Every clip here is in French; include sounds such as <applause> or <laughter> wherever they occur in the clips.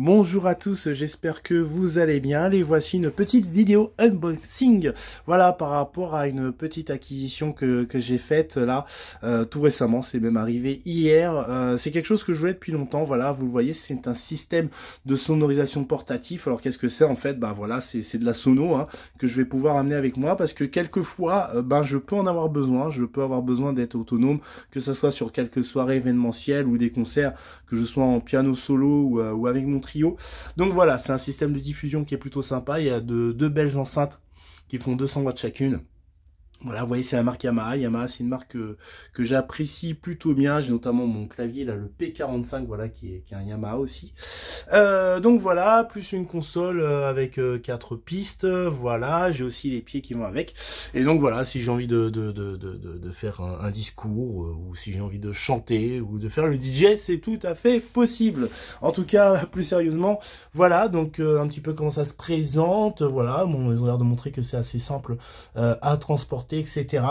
Bonjour à tous, j'espère que vous allez bien. Les voici une petite vidéo unboxing. Voilà, par rapport à une petite acquisition que, que j'ai faite là, euh, tout récemment, c'est même arrivé hier. Euh, c'est quelque chose que je voulais depuis longtemps, voilà, vous le voyez, c'est un système de sonorisation portatif. Alors qu'est-ce que c'est en fait Bah voilà, c'est de la sono hein, que je vais pouvoir amener avec moi parce que quelquefois, euh, ben je peux en avoir besoin, je peux avoir besoin d'être autonome, que ce soit sur quelques soirées événementielles ou des concerts, que je sois en piano solo ou, ou avec mon donc voilà, c'est un système de diffusion qui est plutôt sympa. Il y a de, deux belles enceintes qui font 200 watts chacune. Voilà, vous voyez, c'est la marque Yamaha. Yamaha, c'est une marque euh, que, j'apprécie plutôt bien. J'ai notamment mon clavier, là, le P45, voilà, qui est, qui est un Yamaha aussi. Euh, donc voilà, plus une console euh, avec quatre pistes. Voilà, j'ai aussi les pieds qui vont avec. Et donc voilà, si j'ai envie de, de, de, de, de faire un, discours, ou si j'ai envie de chanter, ou de faire le DJ, c'est tout à fait possible. En tout cas, <laughs> plus sérieusement, voilà, donc un petit peu comment ça se présente. Voilà, bon, ils ont l'air de montrer que c'est assez simple à transporter etc.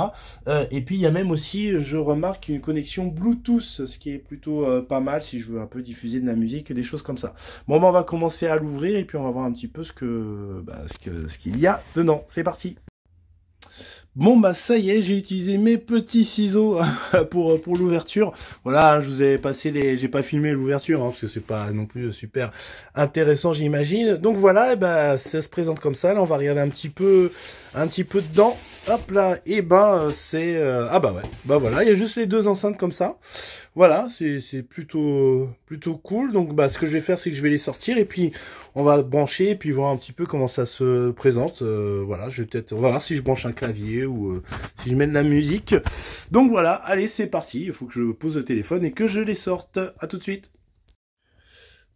Euh, et puis il y a même aussi, je remarque, une connexion Bluetooth, ce qui est plutôt euh, pas mal si je veux un peu diffuser de la musique, des choses comme ça. Bon, ben, on va commencer à l'ouvrir et puis on va voir un petit peu ce que, bah, ce que, ce qu'il y a dedans. C'est parti. Bon bah ça y est, j'ai utilisé mes petits ciseaux <laughs> pour pour l'ouverture. Voilà, hein, je vous ai passé les, j'ai pas filmé l'ouverture hein, parce que c'est pas non plus super intéressant, j'imagine. Donc voilà, et eh bah, ça se présente comme ça. Là, on va regarder un petit peu, un petit peu dedans. Hop là, et eh ben euh, c'est... Euh, ah bah ouais, bah voilà, il y a juste les deux enceintes comme ça. Voilà, c'est plutôt plutôt cool. Donc bah ce que je vais faire, c'est que je vais les sortir et puis on va brancher et puis voir un petit peu comment ça se présente. Euh, voilà, je vais peut-être... On va voir si je branche un clavier ou si je mets de la musique. Donc voilà, allez, c'est parti. Il faut que je pose le téléphone et que je les sorte. à tout de suite.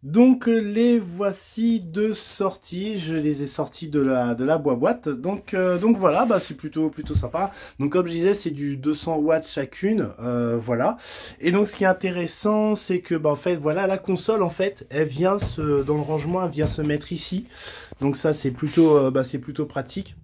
Donc euh, les voici deux sorties, je les ai sorties de la de la boîte. Donc euh, donc voilà, bah c'est plutôt plutôt sympa. Donc comme je disais, c'est du 200 watts chacune, euh, voilà. Et donc ce qui est intéressant, c'est que bah en fait voilà la console en fait, elle vient se dans le rangement, elle vient se mettre ici. Donc ça c'est plutôt bah, c'est plutôt pratique.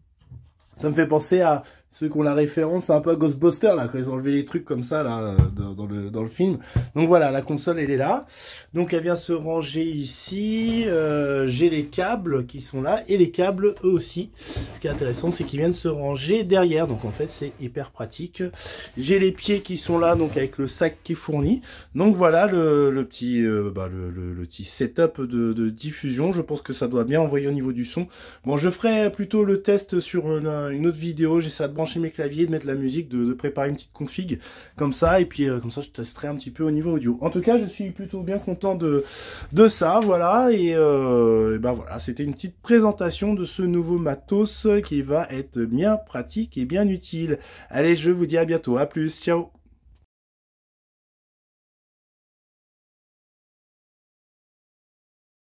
Ça me fait penser à ceux qui ont la référence un peu à Ghostbuster là quand ils ont enlevé les trucs comme ça là dans, le dans le film. Donc voilà, la console elle est là. Donc elle vient se ranger ici. Euh, j'ai les câbles qui sont là et les câbles eux aussi. Ce qui est intéressant, c'est qu'ils viennent se ranger derrière. Donc en fait, c'est hyper pratique. J'ai les pieds qui sont là donc avec le sac qui est fourni. Donc voilà le, le petit euh, bah, le, le, petit setup de, de, diffusion. Je pense que ça doit bien envoyer au niveau du son. Bon, je ferai plutôt le test sur une, une autre vidéo. J'ai ça de brancher mes claviers, de mettre la musique, de, préparer une petite config comme ça, et puis euh, comme ça je testerai un petit peu au niveau audio. En tout cas, je suis plutôt bien content de, de ça, voilà, euh, et ben voilà, c'était une petite présentation de ce nouveau matos qui va être bien pratique et bien utile. Allez, je vous dis à bientôt, à plus, ciao